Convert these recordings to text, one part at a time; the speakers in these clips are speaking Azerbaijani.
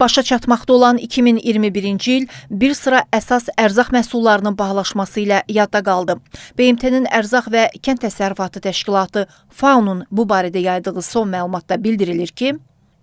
Başa çatmaqda olan 2021-ci il bir sıra əsas ərzaq məhsullarının bağlaşması ilə yadda qaldı. BMT-nin Ərzaq və Kənd Təsərrüfatı Təşkilatı FAO-nun bu barədə yaydığı son məlumatda bildirilir ki,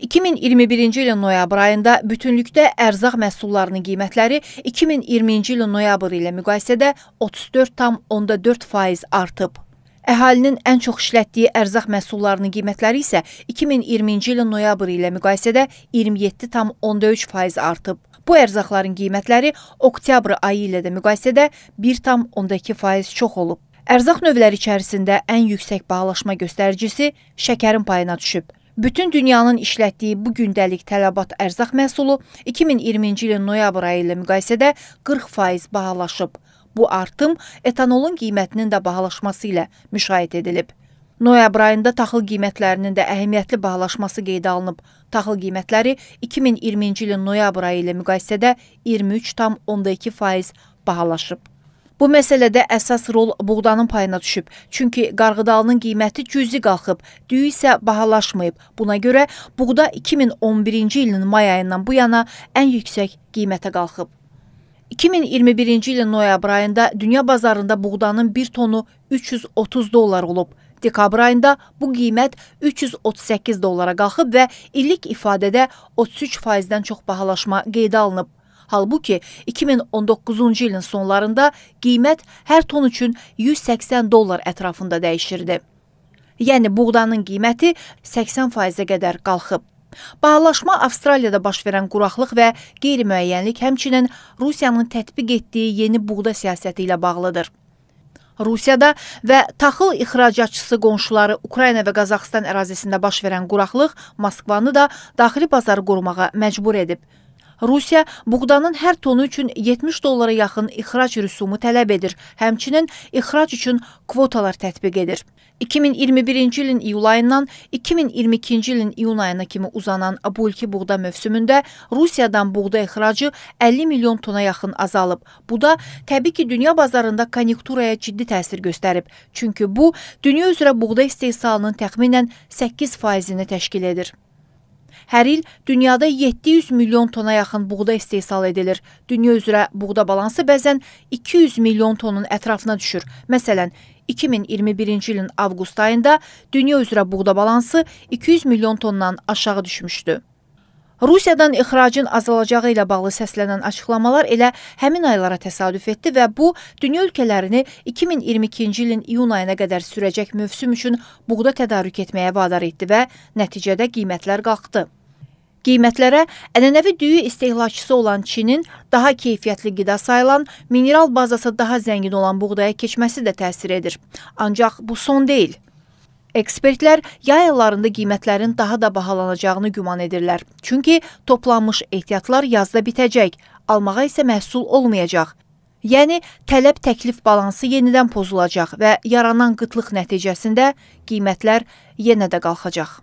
2021-ci ilin noyabr ayında bütünlükdə ərzaq məhsullarının qiymətləri 2020-ci ilin noyabr ilə müqayisədə 34,4% artıb. Əhalinin ən çox işlətdiyi ərzaq məhsullarının qiymətləri isə 2020-ci ilin noyabr ilə müqayisədə 27,3% artıb. Bu ərzaqların qiymətləri oktyabr ayı ilə də müqayisədə 1,2% çox olub. Ərzaq növləri içərisində ən yüksək bağlaşma göstəricisi şəkərin payına düşüb. Bütün dünyanın işlətdiyi bu gündəlik tələbat ərzaq məhsulu 2020-ci ilin noyabr ayı ilə müqayisədə 40% bahalaşıb. Bu artım etanolun qiymətinin də bahalaşması ilə müşahidə edilib. Noyabr ayında taxıl qiymətlərinin də əhəmiyyətli bahalaşması qeydə alınıb. Taxıl qiymətləri 2020-ci ilin noyabr ayı ilə müqayisədə 23,2% bahalaşıb. Bu məsələdə əsas rol buğdanın payına düşüb. Çünki qarğıdalının qiyməti cüzi qalxıb, düyü isə bahalaşmayıb. Buna görə buğda 2011-ci ilin may ayından bu yana ən yüksək qiymətə qalxıb. 2021-ci ilin noyabr ayında dünya bazarında buğdanın 1 tonu 330 dollar olub. Dekabr ayında bu qiymət 338 dollara qalxıb və illik ifadədə 33%-dən çox bahalaşma qeydə alınıb. Halbuki 2019-cu ilin sonlarında qiymət hər ton üçün 180 dollar ətrafında dəyişirdi. Yəni buğdanın qiyməti 80%-ə qədər qalxıb. Bahalaşma Avstraliyada baş verən quraqlıq və qeyri-müəyyənlik həmçinin Rusiyanın tətbiq etdiyi yeni buğda siyasəti ilə bağlıdır. Rusiyada və taxıl ixracatçısı qonşuları Ukrayna və Qazaxıstan ərazisində baş verən quraqlıq Moskvanı da daxili bazarı qorumağa məcbur edib. Rusiya buğdanın hər tonu üçün 70 dollara yaxın ixrac rüsumu tələb edir. Həmçinin ixrac üçün kvotalar tətbiq edir. 2021-ci ilin iyul ayından 2022-ci ilin iyun ayına kimi uzanan bu ilki buğda mövsümündə Rusiyadan buğda ixracı 50 milyon tona yaxın azalıb. Bu da təbii ki, dünya bazarında konjunkturaya ciddi təsir göstərib. Çünki bu dünya üzrə buğda istehsalının təxminən 8%-ni təşkil edir. Hər il dünyada 700 milyon tona yaxın buğda istehsal edilir. Dünya üzrə buğda balansı bəzən 200 milyon tonun ətrafına düşür. Məsələn, 2021-ci ilin avqust ayında dünya üzrə buğda balansı 200 milyon tondan aşağı düşmüşdü. Rusiyadan ixracın azalacağı ilə bağlı səslənən açıqlamalar elə həmin aylara təsadüf etdi və bu, dünya ölkələrini 2022-ci ilin iyun ayına qədər sürəcək mövsüm üçün buğda tədarük etməyə vadar etdi və nəticədə qiymətlər qalxdı. Qiymətlərə ənənəvi düyü istehlakçısı olan Çinin daha keyfiyyətli qida sayılan, mineral bazası daha zəngin olan buğdaya keçməsi də təsir edir. Ancaq bu son deyil. Ekspertlər yay aylarında qiymətlərin daha da bahalanacağını güman edirlər. Çünki toplanmış ehtiyatlar yazda bitəcək, almağa isə məhsul olmayacaq. Yəni, tələb-təklif balansı yenidən pozulacaq və yaranan qıtlıq nəticəsində qiymətlər yenə də qalxacaq.